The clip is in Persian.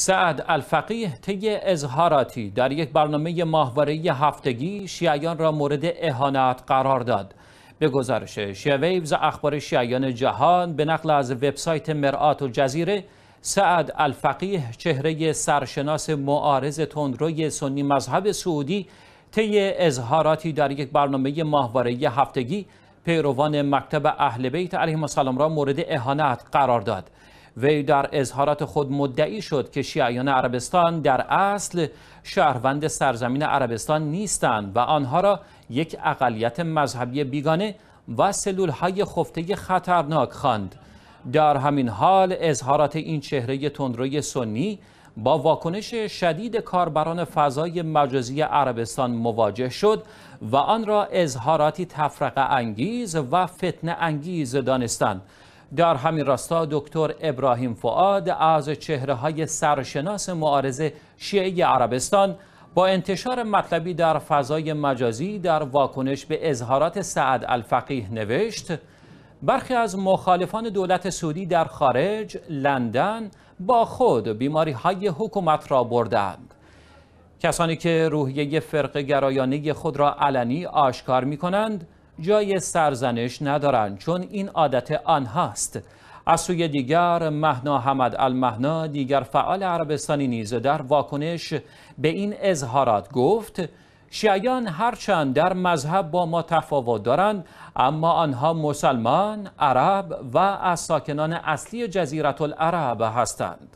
سعد الفقیه طی اظهاراتی در یک برنامه ماهواره هفتگی شیعیان را مورد اهانت قرار داد به گزارش شیویوز اخبار شیعیان جهان به نقل از وبسایت مرآت الجزیره سعد الفقیه چهره سرشناس معارض تندروی سنی مذهب سعودی طی اظهاراتی در یک برنامه ماهواره هفتگی پیروان مکتب اهل بیت علیهم السلام را مورد اهانت قرار داد وی در اظهارات خود مدعی شد که شیعیان عربستان در اصل شهروند سرزمین عربستان نیستند و آنها را یک اقلیت مذهبی بیگانه و سلول های خفته خطرناک خواند. در همین حال اظهارات این چهره تندروی سنی با واکنش شدید کاربران فضای مجازی عربستان مواجه شد و آن را اظهاراتی تفرقه انگیز و فتنه انگیز دانستند. در همین راستا دکتر ابراهیم فعاد از چهره های سرشناس معارضه شیعه عربستان با انتشار مطلبی در فضای مجازی در واکنش به اظهارات سعد الفقیه نوشت برخی از مخالفان دولت سعودی در خارج لندن با خود بیماری های حکومت را بردند کسانی که روحیه فرق گرایانی خود را علنی آشکار می کنند جای سرزنش ندارند چون این عادت آنهاست از سوی دیگر مهنا حمد المهنا دیگر فعال عربستانی نیز در واکنش به این اظهارات گفت شیعیان هرچند در مذهب با ما تفاوت دارند اما آنها مسلمان، عرب و از ساکنان اصلی جزیرت العرب هستند